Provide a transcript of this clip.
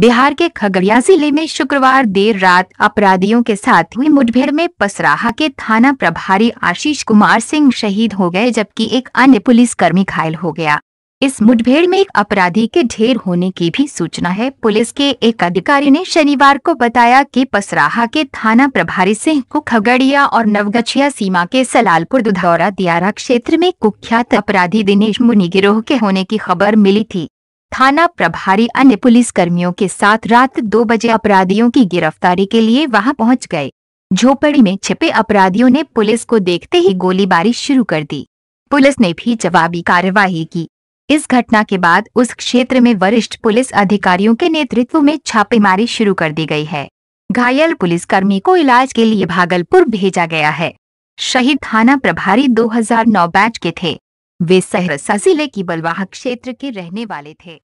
बिहार के खगड़िया जिले में शुक्रवार देर रात अपराधियों के साथ हुई मुठभेड़ में पसराहा के थाना प्रभारी आशीष कुमार सिंह शहीद हो गए जबकि एक अन्य पुलिसकर्मी घायल हो गया इस मुठभेड़ में एक अपराधी के ढेर होने की भी सूचना है पुलिस के एक अधिकारी ने शनिवार को बताया कि पसराहा के थाना प्रभारी सिंह को खगड़िया और नवगछिया सीमा के सलालपुर दुधौरा दियारा क्षेत्र में कुख्यात अपराधी दिनेश मुनि गिरोह के होने की खबर मिली थी थाना प्रभारी अन्य पुलिस कर्मियों के साथ रात दो बजे अपराधियों की गिरफ्तारी के लिए वहां पहुंच गए झोपड़ी में छिपे अपराधियों ने पुलिस को देखते ही गोलीबारी शुरू कर दी पुलिस ने भी जवाबी कार्यवाही की इस घटना के बाद उस क्षेत्र में वरिष्ठ पुलिस अधिकारियों के नेतृत्व में छापेमारी शुरू कर दी गई है घायल पुलिसकर्मी को इलाज के लिए भागलपुर भेजा गया है शहीद थाना प्रभारी 2009 बैच के थे वे सहरसा जिले की बलवाह क्षेत्र के रहने वाले थे